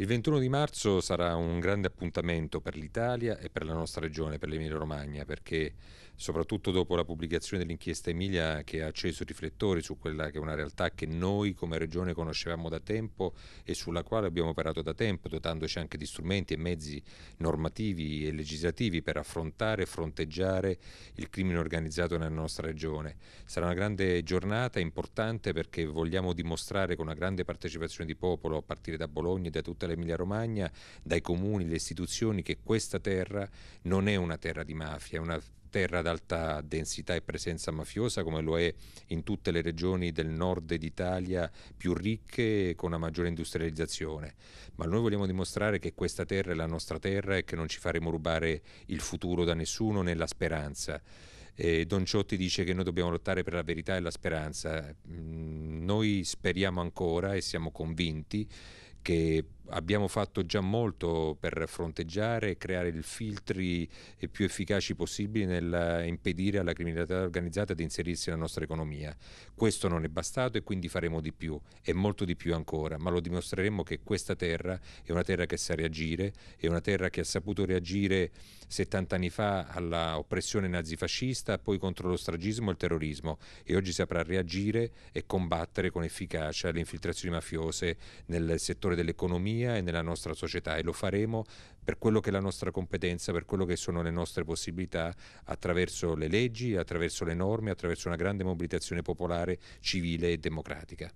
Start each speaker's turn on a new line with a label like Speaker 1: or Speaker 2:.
Speaker 1: Il 21 di marzo sarà un grande appuntamento per l'Italia e per la nostra regione, per l'Emilia Romagna, perché soprattutto dopo la pubblicazione dell'inchiesta Emilia che ha acceso i riflettori su quella che è una realtà che noi come regione conoscevamo da tempo e sulla quale abbiamo operato da tempo, dotandoci anche di strumenti e mezzi normativi e legislativi per affrontare e fronteggiare il crimine organizzato nella nostra regione. Sarà una grande giornata importante perché vogliamo dimostrare con una grande partecipazione di popolo a partire da Bologna e da tutta l'Emilia Romagna, dai comuni, le istituzioni, che questa terra non è una terra di mafia, è una terra ad alta densità e presenza mafiosa come lo è in tutte le regioni del nord d'Italia più ricche e con una maggiore industrializzazione. Ma noi vogliamo dimostrare che questa terra è la nostra terra e che non ci faremo rubare il futuro da nessuno né la speranza. E Don Ciotti dice che noi dobbiamo lottare per la verità e la speranza. Mm, noi speriamo ancora e siamo convinti che abbiamo fatto già molto per fronteggiare e creare i filtri più efficaci possibili nel impedire alla criminalità organizzata di inserirsi nella nostra economia. Questo non è bastato e quindi faremo di più e molto di più ancora, ma lo dimostreremo che questa terra è una terra che sa reagire, è una terra che ha saputo reagire 70 anni fa alla oppressione nazifascista, poi contro lo stragismo e il terrorismo e oggi saprà reagire e combattere con efficacia le infiltrazioni mafiose nel settore dell'economia economia e nella nostra società e lo faremo per quello che è la nostra competenza, per quello che sono le nostre possibilità attraverso le leggi, attraverso le norme, attraverso una grande mobilitazione popolare, civile e democratica.